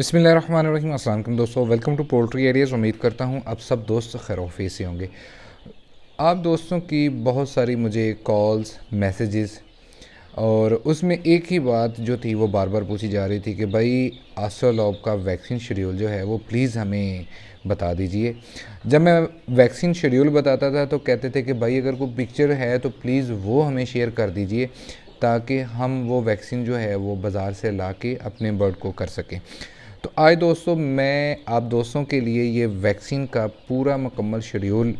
बसमिलीम असल दोस्तों welcome to poultry areas उम्मीद करता हूँ आप सब दोस्त खैरफी से होंगे आप दोस्तों की बहुत सारी मुझे कॉल्स मैसेजेस और उसमें एक ही बात जो थी वो बार बार पूछी जा रही थी कि भाई आसोलॉब का वैक्सीन शेड्यूल जो है वो प्लीज़ हमें बता दीजिए जब मैं वैक्सीन शेड्यूल बताता था तो कहते थे कि भाई अगर कोई पिक्चर है तो प्लीज़ वो हमें शेयर कर दीजिए ताकि हम वो वैक्सीन जो है वो बाज़ार से ला के अपने बर्ड को कर सकें तो आए दोस्तों मैं आप दोस्तों के लिए ये वैक्सीन का पूरा मकम्मल शेड्यूल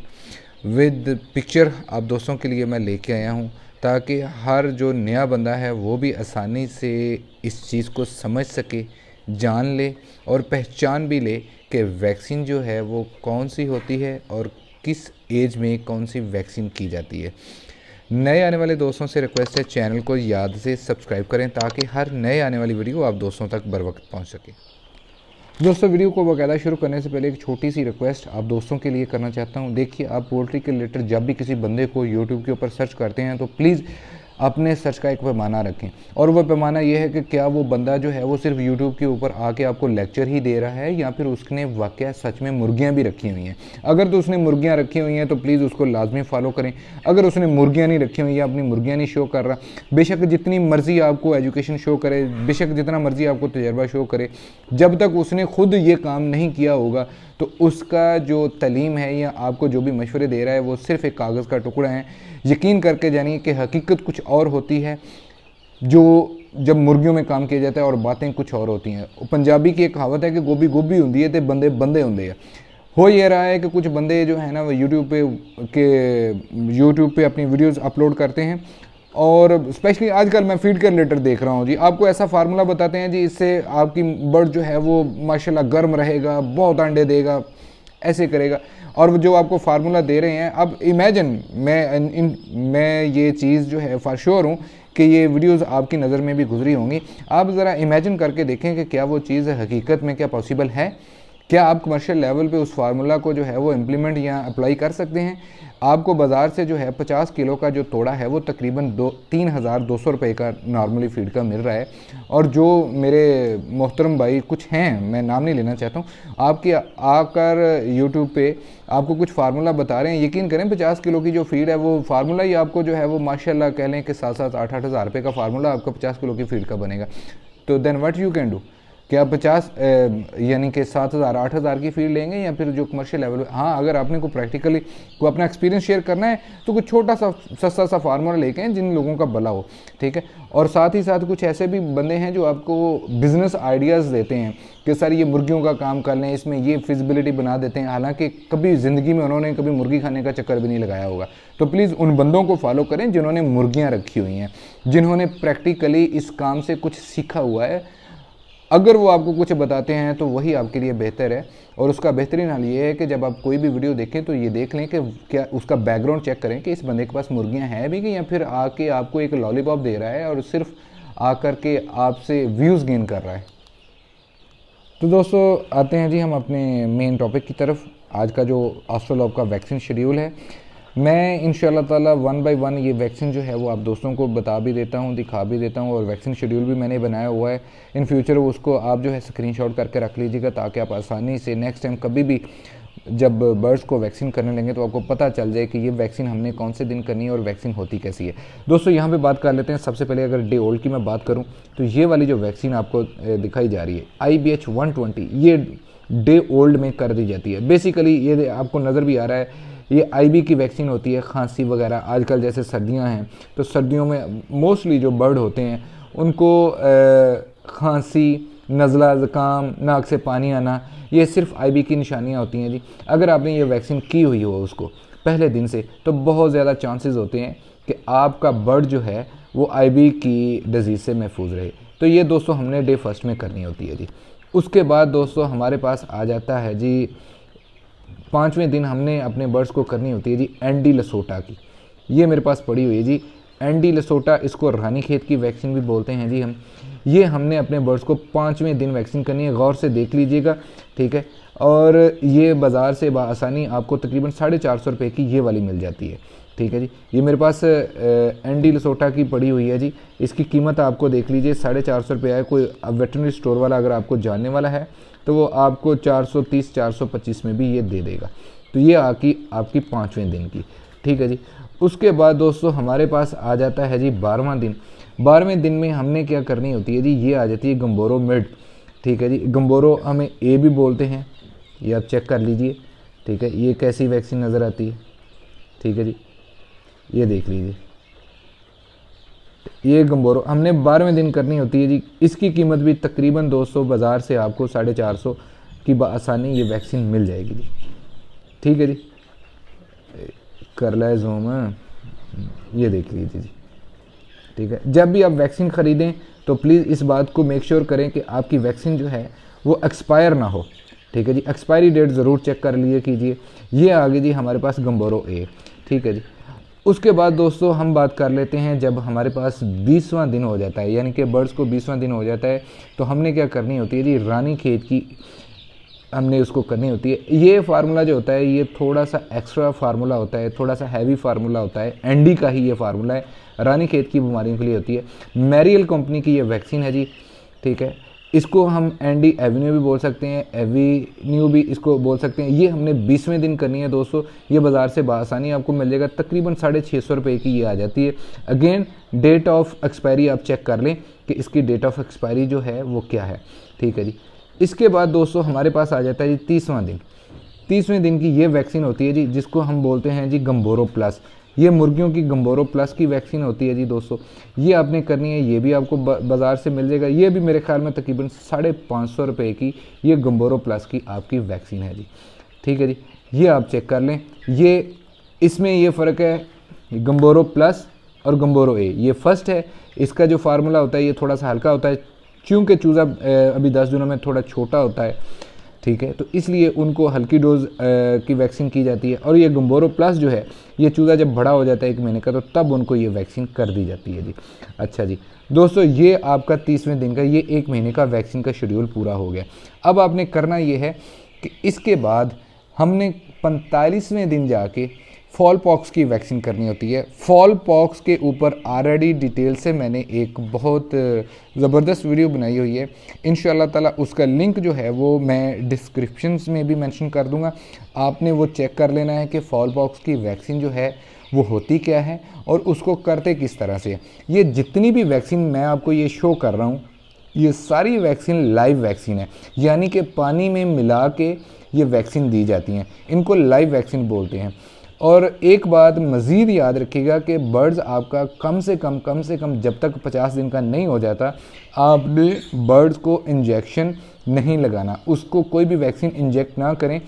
विद पिक्चर आप दोस्तों के लिए मैं लेके आया हूँ ताकि हर जो नया बंदा है वो भी आसानी से इस चीज़ को समझ सके जान ले और पहचान भी ले कि वैक्सीन जो है वो कौन सी होती है और किस एज में कौन सी वैक्सीन की जाती है नए आने वाले दोस्तों से रिक्वेस्ट है चैनल को याद से सब्सक्राइब करें ताकि हर नए आने वाली वीडियो आप दोस्तों तक बर वक्त पहुँच सके दोस्तों वीडियो को बाकायदा शुरू करने से पहले एक छोटी सी रिक्वेस्ट आप दोस्तों के लिए करना चाहता हूँ देखिए आप पोल्ट्री के रिलेटेड जब भी किसी बंदे को यूट्यूब के ऊपर सर्च करते हैं तो प्लीज़ अपने सच का एक पैमाना रखें और वह पैमाना यह है कि क्या वो बंदा जो है वो सिर्फ यूट्यूब के ऊपर आके आपको लेक्चर ही दे रहा है या फिर उसने वाक़ सच में मुर्गियाँ भी रखी हुई हैं अगर तो उसने मुर्गियाँ रखी हुई हैं तो प्लीज़ उसको लाजमी फॉलो करें अगर उसने मुर्गियाँ नहीं रखी हुई या अपनी मुर्गियाँ नहीं शो कर रहा बेशक जितनी मर्ज़ी आपको एजुकेशन शो करे बेशक जितना मर्ज़ी आपको तजर्बा शो करे जब तक उसने ख़ुद ये काम नहीं किया होगा तो उसका जो तलीम है या आपको जो भी मशवरे दे रहा है वो सिर्फ़ एक कागज़ का टुकड़ा है यकीन करके जानिए कि हकीकत कुछ और होती है जो जब मुर्गियों में काम किया जाता है और बातें कुछ और होती हैं पंजाबी की एक कहावत है कि गोभी गोभी होंगी है तो बंदे बंदे होंगे है हो ये रहा है कि कुछ बंदे जो है ना वो यूट्यूब पे के यूट्यूब पे अपनी वीडियोस अपलोड करते हैं और स्पेशली आजकल मैं फीड के रिलेटेड देख रहा हूँ जी आपको ऐसा फार्मूला बताते हैं जी इससे आपकी बर्ड जो है वो माशाला गर्म रहेगा बहुत अंडे देगा ऐसे करेगा और वो जो आपको फार्मूला दे रहे हैं अब इमेजिन मैं इन, इन मैं ये चीज़ जो है फॉर श्योर हूँ कि ये वीडियोस आपकी नज़र में भी गुजरी होंगी आप ज़रा इमेजिन करके देखें कि क्या वो चीज़ हकीकत में क्या पॉसिबल है क्या आप कमर्शियल लेवल पे उस फार्मूला को जो है वो इम्प्लीमेंट या अप्लाई कर सकते हैं आपको बाज़ार से जो है 50 किलो का जो तोड़ा है वो तकरीबन दो तीन हज़ार दो सौ रुपये का नॉर्मली फीड का मिल रहा है और जो मेरे मोहतरम भाई कुछ हैं मैं नाम नहीं लेना चाहता हूँ आपके आकर यूट्यूब पे आपको कुछ फार्मूला बता रहे हैं यकीन करें 50 किलो की जो फीड है वो फार्मूला ही आपको जो है वो माशाला कह लें कि सात सात आठ आठ हज़ार रुपये का फार्मूला आपका पचास किलो की फीड का बनेगा तो then what you can do क्या पचास यानी कि सात हज़ार आठ हज़ार की फीस लेंगे या फिर जो कमर्शियल लेवल हाँ अगर आपने को प्रैक्टिकली को अपना एक्सपीरियंस शेयर करना है तो कुछ छोटा सा सस्ता सा फार्मूला लेके हैं जिन लोगों का भला हो ठीक है और साथ ही साथ कुछ ऐसे भी बंदे हैं जो आपको बिज़नेस आइडियाज़ देते हैं कि सर ये मुर्गियों का काम कर लें इसमें ये फिजिबिलिटी बना देते हैं हालांकि कभी ज़िंदगी में उन्होंने कभी मुर्गी खाने का चक्कर भी नहीं लगाया होगा तो प्लीज़ उन बंदों को फॉलो करें जिन्होंने मुर्गियाँ रखी हुई हैं जिन्होंने प्रैक्टिकली इस काम से कुछ सीखा हुआ है अगर वो आपको कुछ बताते हैं तो वही आपके लिए बेहतर है और उसका बेहतरीन हाल ये है कि जब आप कोई भी वीडियो देखें तो ये देख लें कि क्या उसका बैकग्राउंड चेक करें कि इस बंदे के पास मुर्गियाँ हैं भी कि या फिर आके आपको एक लॉलीपॉप दे रहा है और सिर्फ आकर के आपसे व्यूज़ गेन कर रहा है तो दोस्तों आते हैं जी हम अपने मेन टॉपिक की तरफ आज का जो ऑस्ट्रोलॉप का वैक्सीन शेड्यूल है मैं इन ताला वन बाय वन ये वैक्सीन जो है वो आप दोस्तों को बता भी देता हूँ दिखा भी देता हूँ और वैक्सीन शेड्यूल भी मैंने बनाया हुआ है इन फ्यूचर उसको आप जो है स्क्रीनशॉट करके रख लीजिएगा ताकि आप आसानी से नेक्स्ट टाइम कभी भी जब बर्ड्स को वैक्सीन करने लेंगे तो आपको पता चल जाए कि ये वैक्सीन हमने कौन से दिन करनी है और वैक्सीन होती कैसी है दोस्तों यहाँ पे बात कर लेते हैं सबसे पहले अगर डे ओल्ड की मैं बात करूँ तो ये वाली जो वैक्सीन आपको दिखाई जा रही है I B H one twenty ये डे ओल्ड में कर दी जाती है बेसिकली ये आपको नज़र भी आ रहा है ये आईबी की वैक्सीन होती है खांसी वगैरह आजकल जैसे सर्दियाँ हैं तो सर्दियों में मोस्टली जो बर्ड होते हैं उनको खांसी नज़ला ज़ुकाम नाक से पानी आना ये सिर्फ आईबी की निशानियाँ होती हैं जी अगर आपने ये वैक्सीन की हुई हो उसको पहले दिन से तो बहुत ज़्यादा चांसेस होते हैं कि आपका बर्ड जो है वो आईबी की डिज़ीज़ से महफूज रहे तो ये दोस्तों हमने डे फर्स्ट में करनी होती है जी उसके बाद दोस्तों हमारे पास आ जाता है जी पाँचवें दिन हमने अपने बर्ड्स को करनी होती है जी एंडी लसोटा की ये मेरे पास पड़ी हुई है जी एंडी लसोटा इसको रानी खेत की वैक्सीन भी बोलते हैं जी हम ये हमने अपने बर्ड्स को पाँचवें दिन वैक्सीन करनी है गौर से देख लीजिएगा ठीक है और ये बाज़ार से आसानी आपको तकरीबन साढ़े चार सौ रुपये की ये वाली मिल जाती है ठीक है जी ये मेरे पास एंडी लसोटा की पड़ी हुई है जी इसकी कीमत आपको देख लीजिए साढ़े चार सौ रुपये है कोई वेटनरी स्टोर वाला अगर आपको जानने वाला है तो वो आपको 430 425 में भी ये दे देगा तो ये आकी आपकी पाँचवें दिन की ठीक है जी उसके बाद दोस्तों हमारे पास आ जाता है जी बारहवा दिन बारहवें दिन में हमने क्या करनी होती है जी ये आ जाती है गम्बोरो मिड ठीक है जी गम्बोरो हमें ए भी बोलते हैं ये आप चेक कर लीजिए ठीक है ये कैसी वैक्सीन नज़र आती है ठीक है जी ये देख लीजिए ये गम्बोरो हमने बारहवें दिन करनी होती है जी इसकी कीमत भी तकरीबन दो सौ बाज़ार से आपको साढ़े चार सौ की बसानी ये वैक्सीन मिल जाएगी जी ठीक है जी कर लें जोम ये देख लीजिए जी ठीक है जब भी आप वैक्सीन ख़रीदें तो प्लीज़ इस बात को मेक श्योर करें कि आपकी वैक्सीन जो है वो एक्सपायर ना हो ठीक है जी एक्सपायरी डेट ज़रूर चेक कर लिए कीजिए ये आ गई जी हमारे पास गम्बोरो ए ठीक है जी उसके बाद दोस्तों हम बात कर लेते हैं जब हमारे पास बीसवा दिन हो जाता है यानी कि बर्ड्स को बीसवां दिन हो जाता है तो हमने क्या करनी होती है जी रानी खेत की हमने उसको करनी होती है ये फार्मूला जो होता है ये थोड़ा सा एक्स्ट्रा फार्मूला होता है थोड़ा सा हैवी फार्मूला होता है एंडी का ही ये फार्मूला है रानी खेत की बीमारियों के लिए होती है मैरियल कंपनी की ये वैक्सीन है जी ठीक है इसको हम एंडी एवेन्यू भी बोल सकते हैं एवेन्यू भी इसको बोल सकते हैं ये हमने बीसवें दिन करनी है दोस्तों ये बाज़ार से बसानी आपको मिल जाएगा तकरीबन साढ़े छः सौ रुपये की ये आ जाती है अगेन डेट ऑफ एक्सपायरी आप चेक कर लें कि इसकी डेट ऑफ एक्सपायरी जो है वो क्या है ठीक है जी इसके बाद दोस्तों हमारे पास आ जाता है जी तीसवा दिन तीसवें दिन की ये वैक्सीन होती है जी जिसको हम बोलते हैं जी गम्बोरो प्लस ये मुर्गियों की गम्बोरो प्लस की वैक्सीन होती है जी दोस्तों ये आपने करनी है ये भी आपको बाज़ार से मिल जाएगा ये भी मेरे ख्याल में तकरीबन साढ़े पाँच सौ रुपये की ये गम्बोरो प्लस की आपकी वैक्सीन है जी ठीक है जी ये आप चेक कर लें ये इसमें ये फ़र्क है गम्बोरो प्लस और गम्बोरो ए ये फर्स्ट है इसका जो फार्मूला होता है ये थोड़ा सा हल्का होता है क्योंकि चूज़ा अभी दस दिनों में थोड़ा छोटा होता है ठीक है तो इसलिए उनको हल्की डोज की वैक्सीन की जाती है और ये गम्बोरो प्लस जो है ये चूज़ा जब बड़ा हो जाता है एक महीने का तो तब उनको ये वैक्सीन कर दी जाती है जी अच्छा जी दोस्तों ये आपका तीसवें दिन का ये एक महीने का वैक्सीन का शेड्यूल पूरा हो गया अब आपने करना ये है कि इसके बाद हमने पैंतालीसवें दिन जाके फॉल पॉक्स की वैक्सीन करनी होती है फॉल पॉक्स के ऊपर ऑलरेडी डिटेल से मैंने एक बहुत ज़बरदस्त वीडियो बनाई हुई है इन ताला उसका लिंक जो है वो मैं डिस्क्रिप्शन में भी मेंशन कर दूंगा आपने वो चेक कर लेना है कि फॉल पॉक्स की वैक्सीन जो है वो होती क्या है और उसको करते किस तरह से ये जितनी भी वैक्सीन मैं आपको ये शो कर रहा हूँ ये सारी वैक्सीन लाइव वैक्सीन है यानी कि पानी में मिला के ये वैक्सीन दी जाती हैं इनको लाइव वैक्सीन बोलते हैं और एक बात मज़ीद याद रखिएगा कि बर्ड्स आपका कम से कम कम से कम जब तक 50 दिन का नहीं हो जाता आपने बर्ड्स को इंजेक्शन नहीं लगाना उसको कोई भी वैक्सीन इंजेक्ट ना करें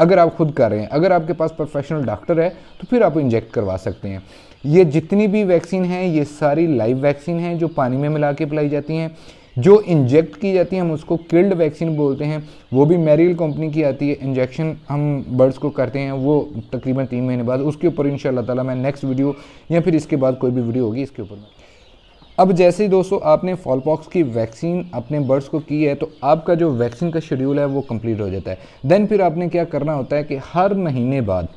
अगर आप खुद कर रहे हैं अगर आपके पास प्रोफेशनल डॉक्टर है तो फिर आप इंजेक्ट करवा सकते हैं ये जितनी भी वैक्सीन हैं ये सारी लाइव वैक्सीन हैं जो पानी में मिला के पिलाई जाती हैं जो इंजेक्ट की जाती है हम उसको किल्ड वैक्सीन बोलते हैं वो भी मेरील कंपनी की आती है इंजेक्शन हम बर्ड्स को करते हैं वो तकरीबन तीन महीने बाद उसके ऊपर इन ताला मैं नेक्स्ट वीडियो या फिर इसके बाद कोई भी वीडियो होगी इसके ऊपर अब जैसे ही दोस्तों आपने फॉलपॉक्स की वैक्सीन अपने बर्ड्स को की है तो आपका जो वैक्सीन का शेड्यूल है वो कंप्लीट हो जाता है देन फिर आपने क्या करना होता है कि हर महीने बाद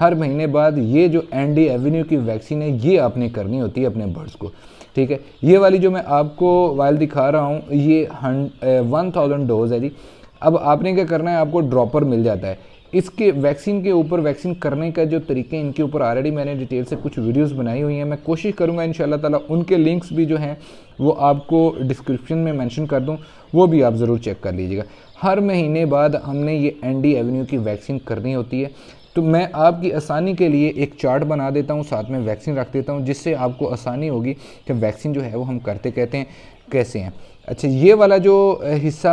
हर महीने बाद ये जो एन डी एवेन्यू की वैक्सीन है ये आपने करनी होती है अपने बर्ड्स को ठीक है ये वाली जो मैं आपको वायल दिखा रहा हूँ ये वन थाउजेंड डोज है जी अब आपने क्या करना है आपको ड्रॉपर मिल जाता है इसके वैक्सीन के ऊपर वैक्सीन करने का जो तरीके इनके ऊपर ऑलरेडी मैंने डिटेल से कुछ वीडियोस बनाई हुई हैं मैं कोशिश करूंगा इन ताला उनके लिंक्स भी जो हैं वो आपको डिस्क्रिप्शन में मेंशन कर दूं वो भी आप ज़रूर चेक कर लीजिएगा हर महीने बाद हमने ये एनडी एवेन्यू की वैक्सीन करनी होती है तो मैं आपकी आसानी के लिए एक चार्ट बना देता हूँ साथ में वैक्सीन रख देता हूँ जिससे आपको आसानी होगी कि वैक्सीन जो है वो हम करते कहते हैं कैसे हैं अच्छा ये वाला जो हिस्सा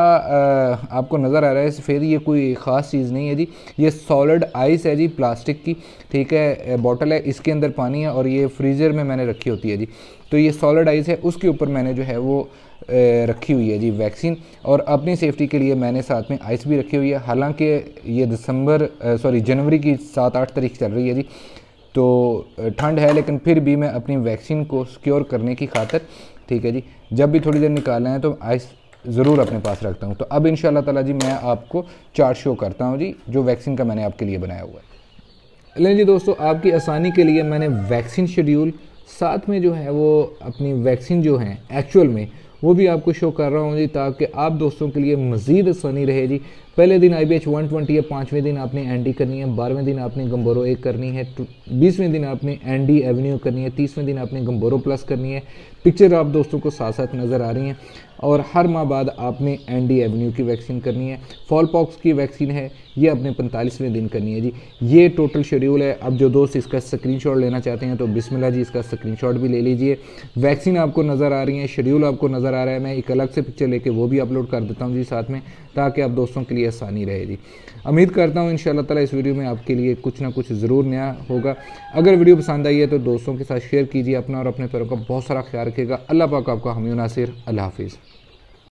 आपको नज़र आ रहा है फिर ये कोई ख़ास चीज़ नहीं है जी ये सॉलिड आइस है जी प्लास्टिक की ठीक है बॉटल है इसके अंदर पानी है और ये फ्रीज़र में मैंने रखी होती है जी तो ये सॉलिड आइस है उसके ऊपर मैंने जो है वो रखी हुई है जी वैक्सीन और अपनी सेफ्टी के लिए मैंने साथ में आइस भी रखी हुई है हालांकि ये दिसंबर सॉरी जनवरी की सात आठ तारीख चल रही है जी तो ठंड है लेकिन फिर भी मैं अपनी वैक्सीन को सिक्योर करने की खातर ठीक है जी जब भी थोड़ी देर निकालना है तो आइस ज़रूर अपने पास रखता हूँ तो अब इन ताला जी मैं आपको चार्ट शो करता हूँ जी जो वैक्सीन का मैंने आपके लिए बनाया हुआ है लेकिन जी दोस्तों आपकी आसानी के लिए मैंने वैक्सीन शेड्यूल साथ में जो है वो अपनी वैक्सीन जो है एक्चुअल में वो भी आपको शो कर रहा हूँ जी ताकि आप दोस्तों के लिए मज़ीद आसानी रहे जी पहले दिन I B H one twenty है पाँचवें दिन आपने एन डी करनी है बारहवें दिन आपने गम्बोरो एक करनी है तो बीसवें दिन आपने एन डी एवेन्यू करनी है तीसवें दिन आपने गम्बोरो प्लस करनी है पिक्चर आप दोस्तों को साथ साथ नज़र आ रही हैं और हर माह बाद आपने एन डी एवेन्यू की वैक्सीन करनी है फॉल पॉक्स की वैक्सीन है ये अपने पैंतालीसवें दिन करनी है जी ये टोटल शेड्यूल है अब जो दोस्त इसका स्क्रीनशॉट लेना चाहते हैं तो बिस्मिल्लाह जी इसका स्क्रीनशॉट भी ले लीजिए वैक्सीन आपको नज़र आ रही है शेड्यूल आपको नज़र आ रहा है मैं एक अलग से पिक्चर लेके वो भी अपलोड कर देता हूँ जी साथ में ताकि आप दोस्तों के लिए आसानी रहे जी उम्मीद करता हूँ इन ताला इस वीडियो में आपके लिए कुछ ना कुछ ज़रूर नया होगा अगर वीडियो पसंद आई है तो दोस्तों के साथ शेयर कीजिए अपना और अपने पैरों का बहुत सारा ख्याल रखिएगा अल्लाह पाक आपका हमी नासिर अल्लाह हाफिज़